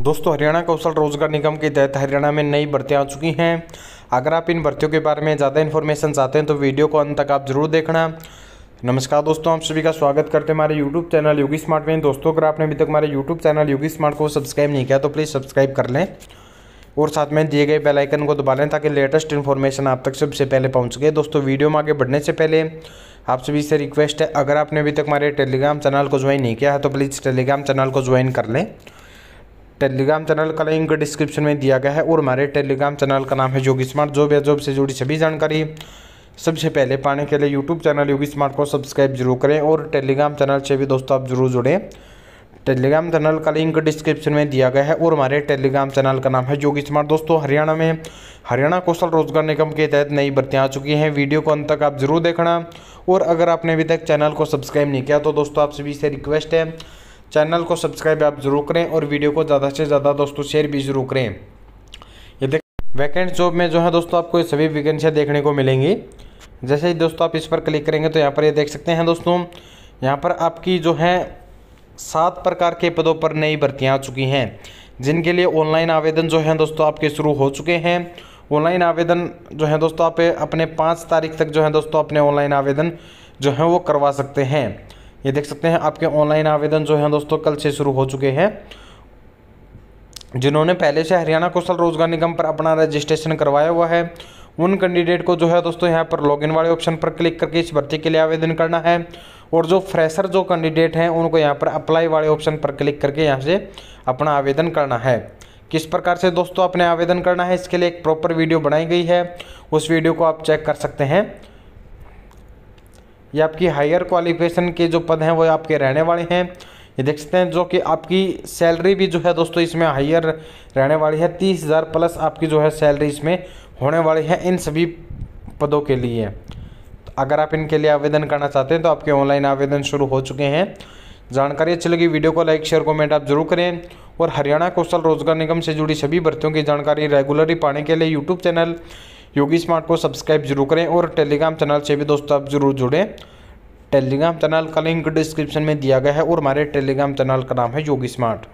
दोस्तों हरियाणा कौशल रोजगार निगम के तहत हरियाणा में नई भर्तियाँ आ चुकी हैं अगर आप इन भर्तियों के बारे में ज़्यादा इन्फॉर्मेशन चाहते हैं तो वीडियो को अंत तक आप जरूर देखना नमस्कार दोस्तों आप सभी का स्वागत करते हैं हमारे यूट्यूब चैनल योगी स्मार्ट में दोस्तों अगर आपने अभी तक हमारे यूट्यूब चैनल योगी स्मार्ट को सब्सक्राइब नहीं किया तो प्लीज़ सब्सक्राइब कर लें और साथ में दिए गए बेल आइकन को दबा लें ताकि लेटेस्ट इन्फॉर्मेशन आप तक सबसे पहले पहुंच सके दोस्तों वीडियो में आगे बढ़ने से पहले आप सभी से रिक्वेस्ट है अगर आपने अभी तक हमारे टेलीग्राम चैनल को ज्वाइन नहीं किया है तो प्लीज़ टेलीग्राम चैनल को ज्वाइन कर लें टेलीग्राम चैनल का लिंक डिस्क्रिप्शन में दिया गया है और हमारे टेलीग्राम चैनल का नाम है योगी स्मार्ट जॉब या जॉब से जुड़ी सभी जानकारी सबसे पहले पाने के लिए यूट्यूब चैनल योगी स्मार्ट को सब्सक्राइब जरूर करें और टेलीग्राम चैनल से भी दोस्तों आप जरूर जुड़ें टेलीग्राम चैनल का लिंक डिस्क्रिप्शन में दिया गया है और हमारे टेलीग्राम चैनल का नाम है योगी स्मार्ट दोस्तों हरियाणा में हरियाणा कौशल रोजगार निगम के तहत नई भर्तियाँ आ चुकी हैं वीडियो को अंत तक आप जरूर देखना और अगर आपने अभी तक चैनल को सब्सक्राइब नहीं किया तो दोस्तों आप सभी से रिक्वेस्ट है चैनल को सब्सक्राइब आप जरूर करें और वीडियो को ज़्यादा से ज़्यादा दोस्तों शेयर भी जरूर करें ये देख वैकेंट जॉब में जो है दोस्तों आपको ये सभी वैकेंसियाँ देखने को मिलेंगी जैसे ही दोस्तों आप इस पर क्लिक करेंगे तो यहाँ पर ये देख सकते हैं दोस्तों यहाँ पर आपकी जो है सात प्रकार के पदों पर नई भर्तियाँ आ चुकी हैं जिनके लिए ऑनलाइन आवेदन जो है दोस्तों आपके शुरू हो चुके हैं ऑनलाइन आवेदन जो है दोस्तों आप अपने पाँच तारीख तक जो है दोस्तों अपने ऑनलाइन आवेदन जो है वो करवा सकते हैं ये देख सकते हैं आपके ऑनलाइन आवेदन जो है दोस्तों कल से शुरू हो चुके हैं जिन्होंने पहले से हरियाणा कौशल रोजगार निगम पर अपना रजिस्ट्रेशन करवाया हुआ है उन कैंडिडेट को जो है दोस्तों यहाँ पर लॉगिन वाले ऑप्शन पर क्लिक करके इस भर्ती के लिए आवेदन करना है और जो फ्रेशर जो कैंडिडेट हैं उनको यहाँ पर अप्लाई वाले ऑप्शन पर क्लिक करके यहाँ से अपना आवेदन करना है किस प्रकार से दोस्तों अपने आवेदन करना है इसके लिए एक प्रॉपर वीडियो बनाई गई है उस वीडियो को आप चेक कर सकते हैं ये आपकी हायर क्वालिफिकेशन के जो पद हैं वो आपके रहने वाले हैं ये देख सकते हैं जो कि आपकी सैलरी भी जो है दोस्तों इसमें हायर रहने वाली है तीस हज़ार प्लस आपकी जो है सैलरी इसमें होने वाली है इन सभी पदों के लिए तो अगर आप इनके लिए आवेदन करना चाहते हैं तो आपके ऑनलाइन आवेदन शुरू हो चुके हैं जानकारी अच्छी लगी वीडियो को लाइक शेयर कमेंट आप जरूर करें और हरियाणा कौशल रोजगार निगम से जुड़ी सभी भर्तियों की जानकारी रेगुलरली पाने के लिए यूट्यूब चैनल योगी स्मार्ट को सब्सक्राइब जरूर करें और टेलीग्राम चैनल से भी दोस्तों आप जरूर जुड़ें टेलीग्राम चैनल का लिंक डिस्क्रिप्शन में दिया गया है और हमारे टेलीग्राम चैनल का नाम है योगी स्मार्ट